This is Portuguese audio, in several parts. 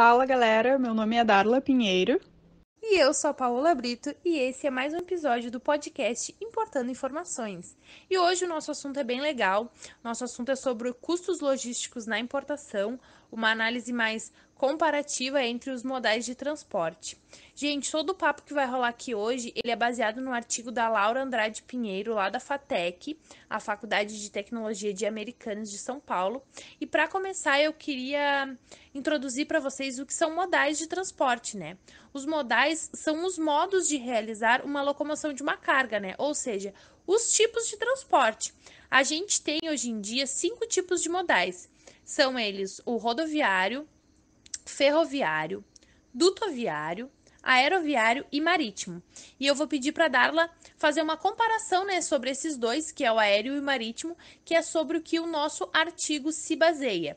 Fala galera, meu nome é Darla Pinheiro. E eu sou a Paola Brito e esse é mais um episódio do podcast Importando Informações. E hoje o nosso assunto é bem legal. Nosso assunto é sobre custos logísticos na importação, uma análise mais comparativa entre os modais de transporte. Gente, todo o papo que vai rolar aqui hoje, ele é baseado no artigo da Laura Andrade Pinheiro, lá da FATEC, a Faculdade de Tecnologia de Americanos de São Paulo. E para começar, eu queria introduzir para vocês o que são modais de transporte, né? Os modais são os modos de realizar uma locomoção de uma carga, né? Ou seja, os tipos de transporte. A gente tem hoje em dia cinco tipos de modais. São eles o rodoviário, ferroviário, dutoviário, aeroviário e marítimo. E eu vou pedir para Darla fazer uma comparação, né, sobre esses dois, que é o aéreo e o marítimo, que é sobre o que o nosso artigo se baseia.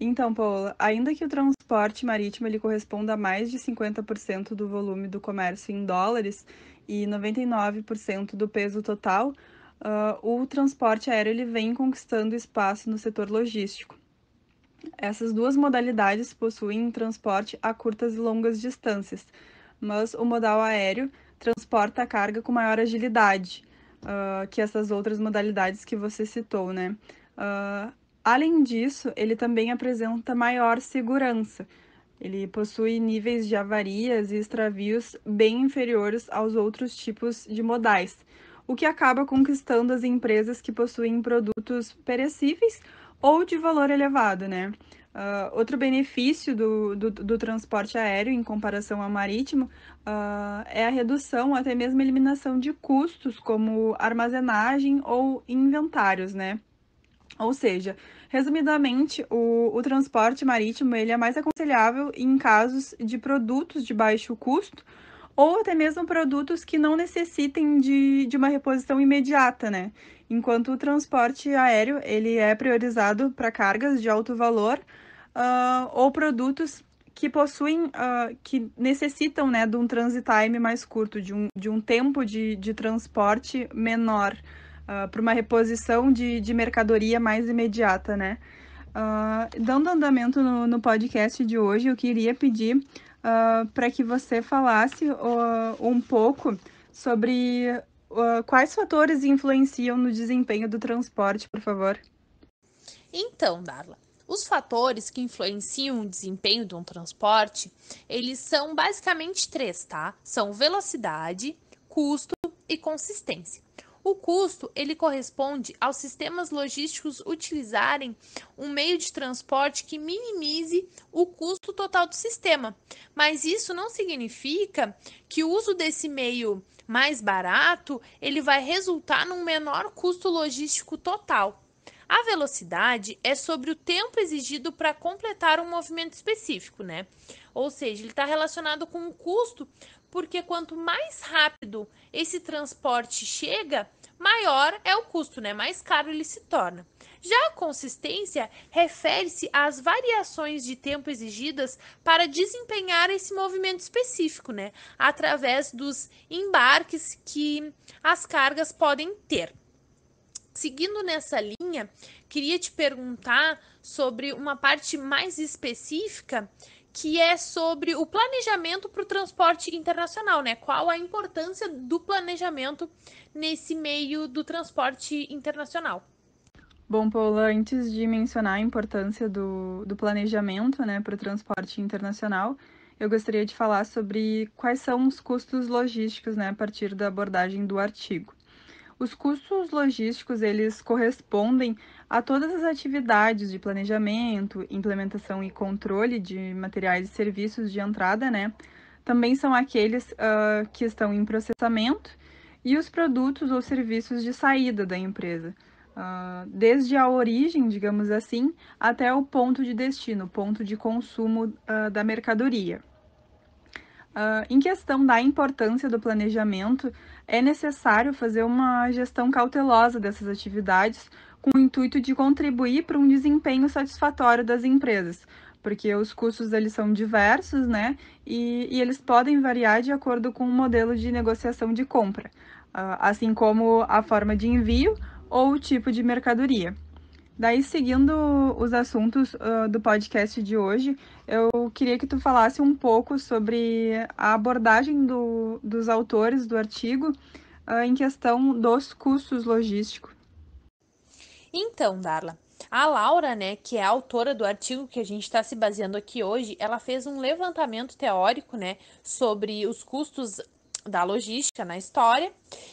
Então, Paula, ainda que o transporte marítimo ele corresponda a mais de 50% do volume do comércio em dólares e 99% do peso total, uh, o transporte aéreo ele vem conquistando espaço no setor logístico. Essas duas modalidades possuem transporte a curtas e longas distâncias, mas o modal aéreo transporta a carga com maior agilidade uh, que essas outras modalidades que você citou, né? Uh, além disso, ele também apresenta maior segurança. Ele possui níveis de avarias e extravios bem inferiores aos outros tipos de modais, o que acaba conquistando as empresas que possuem produtos perecíveis ou de valor elevado, né? Uh, outro benefício do, do, do, transporte aéreo em comparação ao marítimo uh, é a redução, até mesmo eliminação de custos como armazenagem ou inventários, né? Ou seja, resumidamente, o, o transporte marítimo ele é mais aconselhável em casos de produtos de baixo custo, ou até mesmo produtos que não necessitem de, de uma reposição imediata, né? Enquanto o transporte aéreo ele é priorizado para cargas de alto valor uh, ou produtos que possuem, uh, que necessitam né, de um transit time mais curto, de um, de um tempo de, de transporte menor, uh, ah, para uma reposição de, de mercadoria mais imediata, né? Uh, dando andamento no, no podcast de hoje, eu queria pedir uh, ah, para que você falasse uh, um pouco sobre uh, quais fatores influenciam no desempenho do transporte, por favor. Então, Darla, os fatores que influenciam o desempenho de um transporte, eles são basicamente três, tá? São velocidade, custo e consistência. O custo ele corresponde aos sistemas logísticos utilizarem um meio de transporte que minimize o custo total do sistema. Mas isso não significa que o uso desse meio mais barato ele vai resultar num menor custo logístico total. A velocidade é sobre o tempo exigido para completar um movimento específico, né? Ou seja, ele está relacionado com o custo porque quanto mais rápido esse transporte chega, maior é o custo, né? Mais caro ele se torna. Já a consistência refere-se às variações de tempo exigidas para desempenhar esse movimento específico, né? Através dos embarques que as cargas podem ter. Seguindo nessa linha, queria te perguntar sobre uma parte mais específica que é sobre o planejamento para o transporte internacional, né? Qual a importância do planejamento nesse meio do transporte internacional? Bom, Paula, antes de mencionar a importância do, do planejamento né, para o transporte internacional, eu gostaria de falar sobre quais são os custos logísticos né, a partir da abordagem do artigo. Os custos logísticos, eles correspondem a todas as atividades de planejamento, implementação e controle de materiais e serviços de entrada, né? Também são aqueles uh, que estão em processamento e os produtos ou serviços de saída da empresa. Uh, desde a origem, digamos assim, até o ponto de destino, ponto de consumo uh, da mercadoria. Uh, em questão da importância do planejamento, é necessário fazer uma gestão cautelosa dessas atividades, com o intuito de contribuir para um desempenho satisfatório das empresas, porque os custos eles são diversos, né? E, e eles podem variar de acordo com o modelo de negociação de compra, uh, assim como a forma de envio ou o tipo de mercadoria. Daí, seguindo os assuntos uh, do podcast de hoje, eu queria que tu falasse um pouco sobre a abordagem do, dos autores do artigo uh, em questão dos custos logísticos. Então, Darla, a Laura, né, que é a autora do artigo que a gente está se baseando aqui hoje, ela fez um levantamento teórico, né, sobre os custos da logística na história,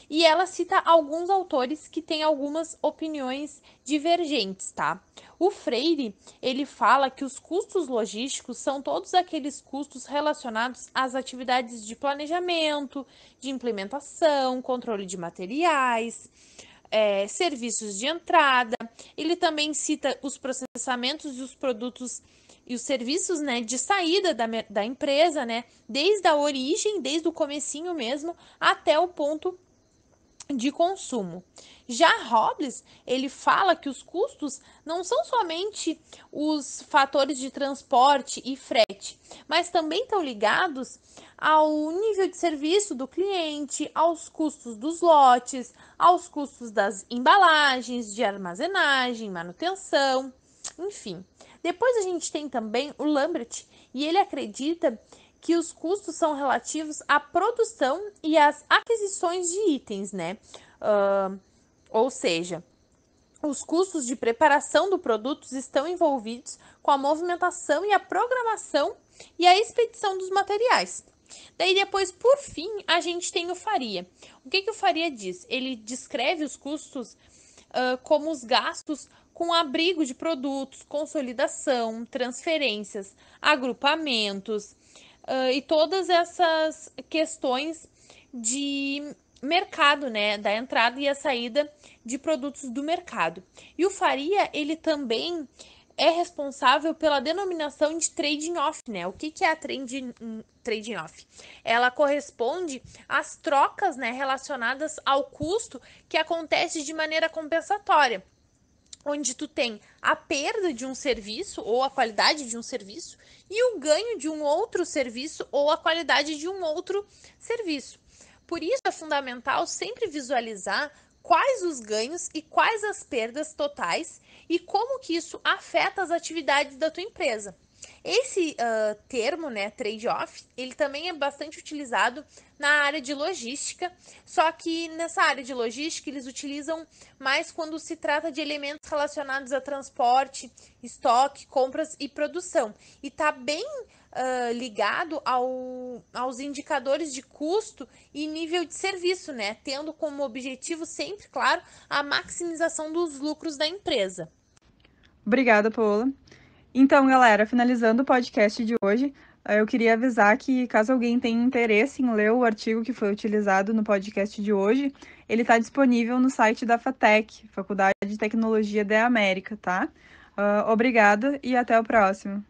e ela cita alguns autores que têm algumas opiniões divergentes, tá? O Freire, ele fala que os custos logísticos são todos aqueles custos relacionados às atividades de planejamento, de implementação, controle de materiais, é, serviços de entrada. Ele também cita os processamentos e os produtos e os serviços né, de saída da, da empresa, né, desde a origem, desde o comecinho mesmo, até o ponto de consumo. Já Robles, ele fala que os custos não são somente os fatores de transporte e frete, mas também estão ligados ao nível de serviço do cliente, aos custos dos lotes, aos custos das embalagens, de armazenagem, manutenção, enfim. Depois a gente tem também o Lambert, e ele acredita que os custos são relativos à produção e às aquisições de itens, né? Uh, ou seja, os custos de preparação do produto estão envolvidos com a movimentação e a programação e a expedição dos materiais. Daí depois, por fim, a gente tem o Faria. O que, que o Faria diz? Ele descreve os custos uh, como os gastos com abrigo de produtos, consolidação, transferências, agrupamentos uh, e todas essas questões de mercado, né, da entrada e a saída de produtos do mercado. E o Faria, ele também é responsável pela denominação de trading off, né? O que, que é a trading, trading off? Ela corresponde às trocas né, relacionadas ao custo que acontece de maneira compensatória onde tu tem a perda de um serviço ou a qualidade de um serviço e o ganho de um outro serviço ou a qualidade de um outro serviço. Por isso é fundamental sempre visualizar quais os ganhos e quais as perdas totais e como que isso afeta as atividades da tua empresa. Esse uh, termo, né, trade-off, ele também é bastante utilizado na área de logística, só que nessa área de logística eles utilizam mais quando se trata de elementos relacionados a transporte, estoque, compras e produção. E está bem uh, ligado ao, aos indicadores de custo e nível de serviço, né, tendo como objetivo sempre, claro, a maximização dos lucros da empresa. Obrigada, Paola. Então, galera, finalizando o podcast de hoje, eh, eu queria avisar que caso alguém tenha interesse em ler o artigo que foi utilizado no podcast de hoje, ele está disponível no site da FATEC, Faculdade de Tecnologia da América, tá? Uh, obrigada e até o próximo.